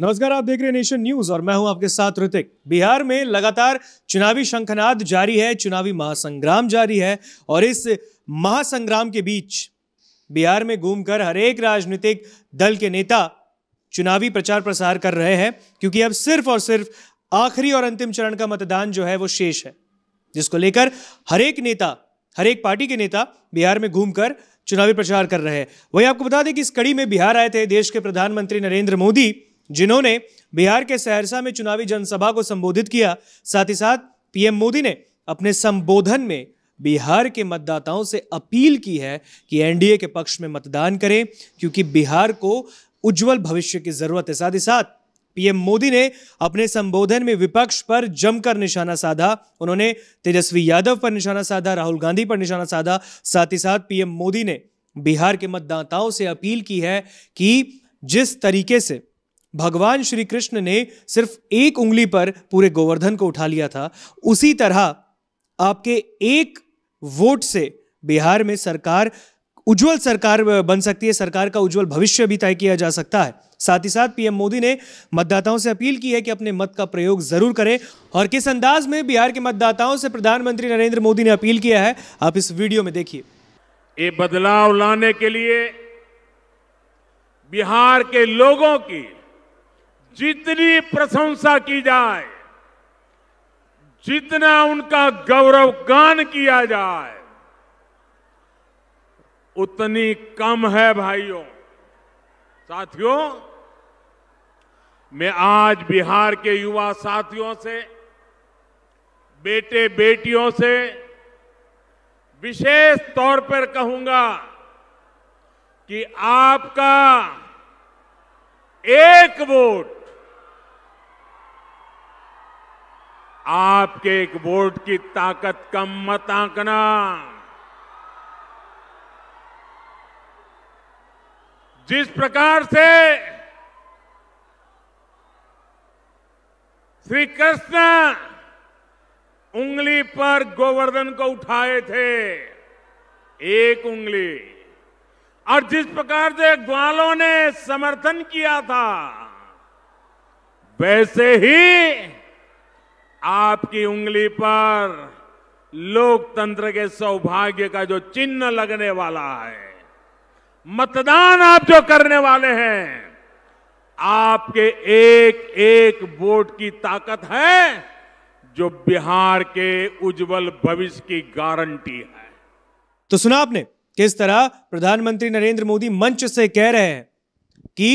नमस्कार आप देख रहे हैं नेशन न्यूज और मैं हूं आपके साथ ऋतिक बिहार में लगातार चुनावी शंखनाद जारी है चुनावी महासंग्राम जारी है और इस महासंग्राम के बीच बिहार में घूमकर हरेक राजनीतिक दल के नेता चुनावी प्रचार प्रसार कर रहे हैं क्योंकि अब सिर्फ और सिर्फ आखिरी और अंतिम चरण का मतदान जो है वो शेष है जिसको लेकर हरेक नेता हर एक पार्टी के नेता बिहार में घूमकर चुनावी प्रचार कर रहे हैं वही आपको बता दें कि इस कड़ी में बिहार आए थे देश के प्रधानमंत्री नरेंद्र मोदी जिन्होंने बिहार के सहरसा में चुनावी जनसभा को संबोधित किया साथ ही साथ पीएम मोदी ने अपने संबोधन में बिहार के मतदाताओं से अपील की है कि एनडीए के पक्ष में मतदान करें क्योंकि बिहार को उज्जवल भविष्य की जरूरत है साथ ही साथ पीएम मोदी ने अपने संबोधन में विपक्ष पर जमकर निशाना साधा उन्होंने तेजस्वी यादव पर निशाना साधा राहुल गांधी पर निशाना साधा साथ ही साथ पीएम मोदी ने बिहार के मतदाताओं से अपील की है कि जिस तरीके से भगवान श्री कृष्ण ने सिर्फ एक उंगली पर पूरे गोवर्धन को उठा लिया था उसी तरह आपके एक वोट से बिहार में सरकार उज्जवल सरकार बन सकती है सरकार का उज्जवल भविष्य भी तय किया जा सकता है साथ ही साथ पीएम मोदी ने मतदाताओं से अपील की है कि अपने मत का प्रयोग जरूर करें और किस अंदाज में बिहार के मतदाताओं से प्रधानमंत्री नरेंद्र मोदी ने अपील किया है आप इस वीडियो में देखिए ये बदलाव लाने के लिए बिहार के लोगों की जितनी प्रशंसा की जाए जितना उनका गौरव गान किया जाए उतनी कम है भाइयों साथियों मैं आज बिहार के युवा साथियों से बेटे बेटियों से विशेष तौर पर कहूंगा कि आपका एक वोट आपके एक वोट की ताकत कम मत आंकना जिस प्रकार से श्री कृष्ण उंगली पर गोवर्धन को उठाए थे एक उंगली और जिस प्रकार से ग्वालों ने समर्थन किया था वैसे ही आपकी उंगली पर लोकतंत्र के सौभाग्य का जो चिन्ह लगने वाला है मतदान आप जो करने वाले हैं आपके एक एक वोट की ताकत है जो बिहार के उज्जवल भविष्य की गारंटी है तो सुना आपने किस तरह प्रधानमंत्री नरेंद्र मोदी मंच से कह रहे हैं कि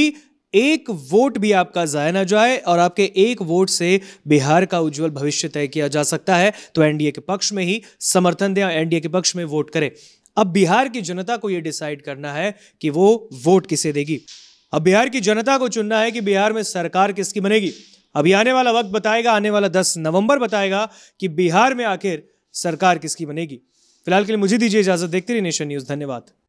एक वोट भी आपका जाया ना जाए और आपके एक वोट से बिहार का उज्जवल भविष्य तय किया जा सकता है तो एनडीए के पक्ष में ही समर्थन दें और एनडीए के पक्ष में वोट करें अब बिहार की जनता को यह डिसाइड करना है कि वो वोट किसे देगी अब बिहार की जनता को चुनना है कि बिहार में सरकार किसकी बनेगी अभी आने वाला वक्त बताएगा आने वाला दस नवंबर बताएगा कि बिहार में आखिर सरकार किसकी बनेगी फिलहाल के लिए मुझे दीजिए इजाजत देखते रहिए नेशन न्यूज धन्यवाद